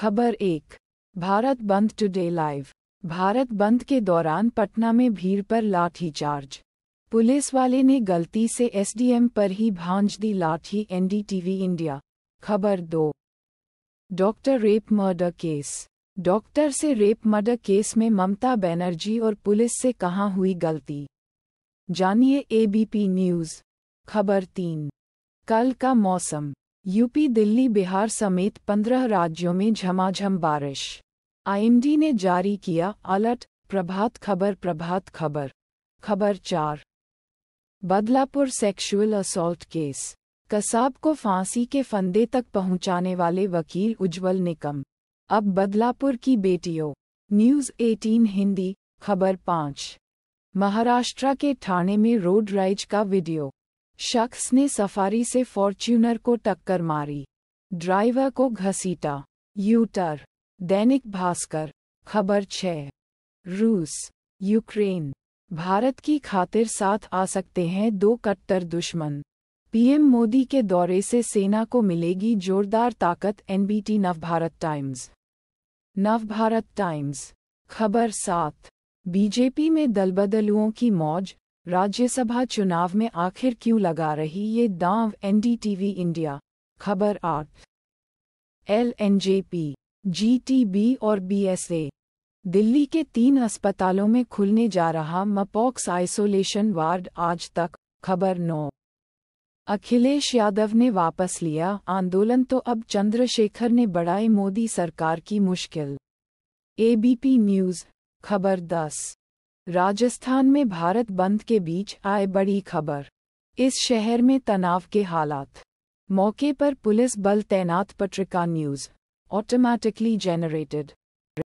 खबर एक भारत बंद टुडे लाइव भारत बंद के दौरान पटना में भीड़ पर लाठीचार्ज पुलिस वाले ने गलती से एसडीएम पर ही भांज दी लाठी एनडीटीवी इंडिया खबर दो doctor rape murder case doctor से रेप मर्डर केस में ममता बनर्जी और पुलिस से कहां हुई गलती जानिए एबीपी न्यूज़ खबर तीन कल का मौसम यूपी दिल्ली बिहार समेत पंद्रह राज्यों में झमाझम बारिश आईएमडी ने जारी किया अलर्ट प्रभात खबर प्रभात खबर खबर चार Badlapur sexual assault case Kasab को फांसी के फंदे तक पहुंचाने वाले वकील उज्जवल निकम अब बदलापुर की बेटियों न्यूज़ 18 हिंदी खबर पाँच महाराष्ट्र के ठाणे में रोड राइज का वीडियो शख्स ने सफारी से फॉर्च्यूनर को टक्कर मारी ड्राइवर को घसीटा यूटर दैनिक भास्कर खबर छह रूस यूक्रेन भारत की खातिर साथ आ सकते हैं दो कट्टर दुश्मन पीएम मोदी के दौरे से सेना को मिलेगी जोरदार ताकत NBT Navbharat Times Navbharat Times खबर सात बीजेपी में दलबदलुओं की मौज राज्यसभा चुनाव में आखिर क्यों लगा रही ये दांव एनडीटीवी इंडिया खबर आठ एल एनजेपी जीटीबी और बीएसए दिल्ली के तीन अस्पतालों में खुलने जा रहा मपॉक्स आइसोलेशन वार्ड आज तक खबर नौ अखिलेश यादव ने वापस लिया आंदोलन तो अब चंद्रशेखर ने बढ़ाए मोदी सरकार की मुश्किल एबीपी न्यूज़ खबर दस राजस्थान में भारत बंद के बीच आए बड़ी खबर इस शहर में तनाव के हालात मौके पर पुलिस बल तैनात पत्रिका न्यूज़ ऑटोमैटिकली जनरेटेड